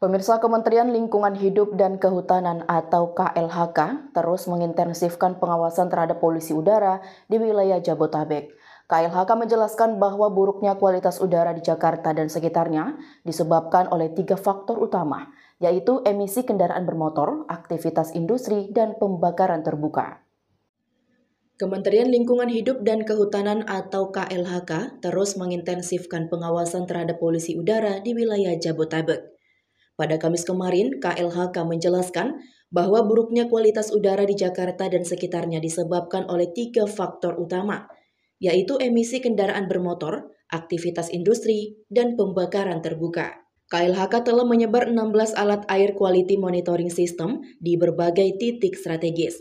Pemirsa Kementerian Lingkungan Hidup dan Kehutanan atau KLHK terus mengintensifkan pengawasan terhadap polusi udara di wilayah Jabotabek. KLHK menjelaskan bahwa buruknya kualitas udara di Jakarta dan sekitarnya disebabkan oleh tiga faktor utama, yaitu emisi kendaraan bermotor, aktivitas industri, dan pembakaran terbuka. Kementerian Lingkungan Hidup dan Kehutanan atau KLHK terus mengintensifkan pengawasan terhadap polusi udara di wilayah Jabotabek. Pada Kamis kemarin, KLHK menjelaskan bahwa buruknya kualitas udara di Jakarta dan sekitarnya disebabkan oleh tiga faktor utama, yaitu emisi kendaraan bermotor, aktivitas industri, dan pembakaran terbuka. KLHK telah menyebar 16 alat air quality monitoring system di berbagai titik strategis.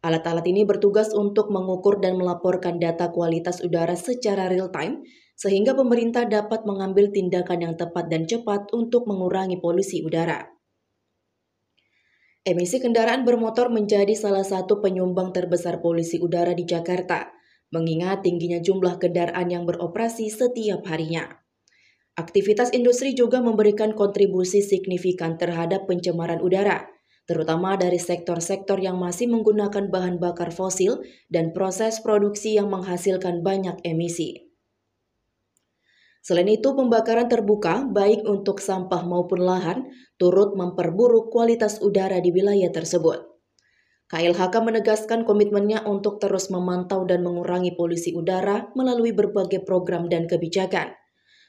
Alat-alat ini bertugas untuk mengukur dan melaporkan data kualitas udara secara real-time sehingga pemerintah dapat mengambil tindakan yang tepat dan cepat untuk mengurangi polusi udara. Emisi kendaraan bermotor menjadi salah satu penyumbang terbesar polusi udara di Jakarta, mengingat tingginya jumlah kendaraan yang beroperasi setiap harinya. Aktivitas industri juga memberikan kontribusi signifikan terhadap pencemaran udara, terutama dari sektor-sektor yang masih menggunakan bahan bakar fosil dan proses produksi yang menghasilkan banyak emisi. Selain itu, pembakaran terbuka, baik untuk sampah maupun lahan, turut memperburuk kualitas udara di wilayah tersebut. KLHK menegaskan komitmennya untuk terus memantau dan mengurangi polusi udara melalui berbagai program dan kebijakan.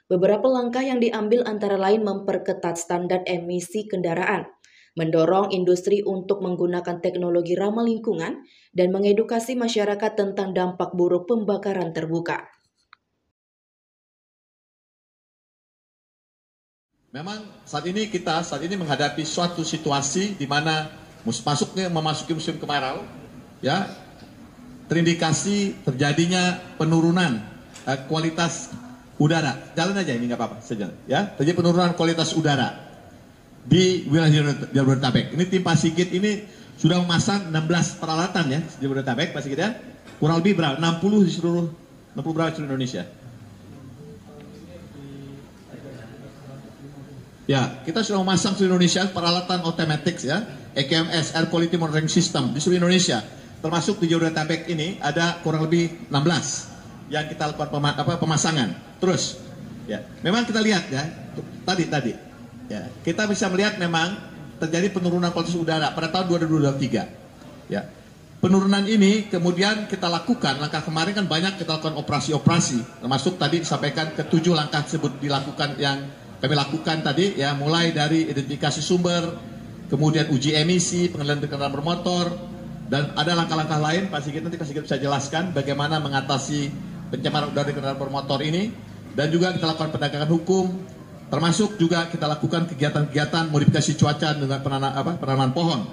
Beberapa langkah yang diambil antara lain memperketat standar emisi kendaraan, mendorong industri untuk menggunakan teknologi ramah lingkungan, dan mengedukasi masyarakat tentang dampak buruk pembakaran terbuka. Memang saat ini kita saat ini menghadapi suatu situasi di mana masuknya memasuki musim kemarau, ya terindikasi terjadinya penurunan eh, kualitas udara. Jalan aja ini nggak apa-apa, sejalan. Ya terjadi penurunan kualitas udara di wilayah Jabodetabek. Ini tim Pasigit ini sudah memasang 16 peralatan ya di Jabodetabek Pasigit ya. Kurang lebih berapa? 60 di seluruh 60 berapa di seluruh Indonesia. Ya, kita sudah memasang seluruh Indonesia peralatan otomatis ya, EQMS, Air Quality Monitoring System di seluruh Indonesia. Termasuk di Jabodetabek ini ada kurang lebih 16 yang kita lakukan pema apa, pemasangan. Terus, ya, memang kita lihat ya, tadi tadi, ya, kita bisa melihat memang terjadi penurunan kualitas udara pada tahun 2023. Ya, penurunan ini kemudian kita lakukan langkah kemarin kan banyak kita lakukan operasi-operasi termasuk tadi disampaikan ketujuh langkah tersebut dilakukan yang kami lakukan tadi ya mulai dari identifikasi sumber, kemudian uji emisi, pengendalian kendaraan bermotor, dan ada langkah-langkah lain pasti kita nanti Pak Sigit bisa jelaskan bagaimana mengatasi pencemaran udara kendaraan bermotor ini dan juga kita lakukan penegakan hukum termasuk juga kita lakukan kegiatan-kegiatan modifikasi cuaca dengan penanam, apa, penanaman pohon.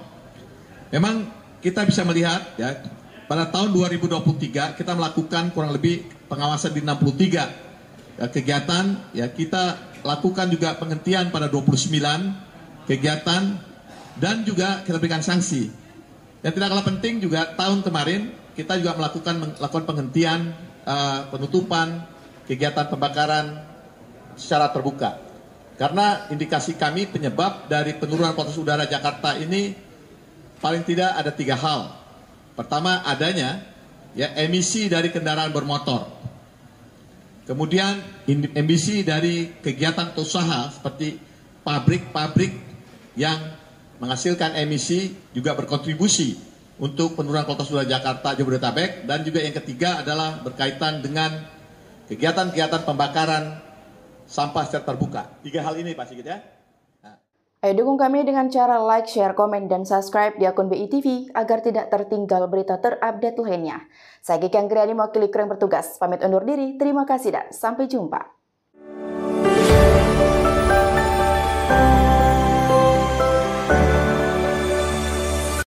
Memang kita bisa melihat ya pada tahun 2023 kita melakukan kurang lebih pengawasan di 63 ya, kegiatan ya kita lakukan juga penghentian pada 29 kegiatan dan juga kita berikan sanksi. Yang tidak kalah penting juga tahun kemarin kita juga melakukan melakukan penghentian uh, penutupan kegiatan pembakaran secara terbuka. Karena indikasi kami penyebab dari penurunan kualitas udara Jakarta ini paling tidak ada tiga hal. Pertama adanya ya emisi dari kendaraan bermotor. Kemudian emisi dari kegiatan usaha seperti pabrik-pabrik yang menghasilkan emisi juga berkontribusi untuk penurunan kualitas udara Jakarta Jabodetabek dan juga yang ketiga adalah berkaitan dengan kegiatan-kegiatan pembakaran sampah secara terbuka. Tiga hal ini Pak Sigit ya. Ayo dukung kami dengan cara like, share, komen, dan subscribe di akun BTV agar tidak tertinggal berita terupdate lainnya. Saya Kiki Anggriani mewakili kering bertugas. Pamit undur diri, terima kasih dan sampai jumpa.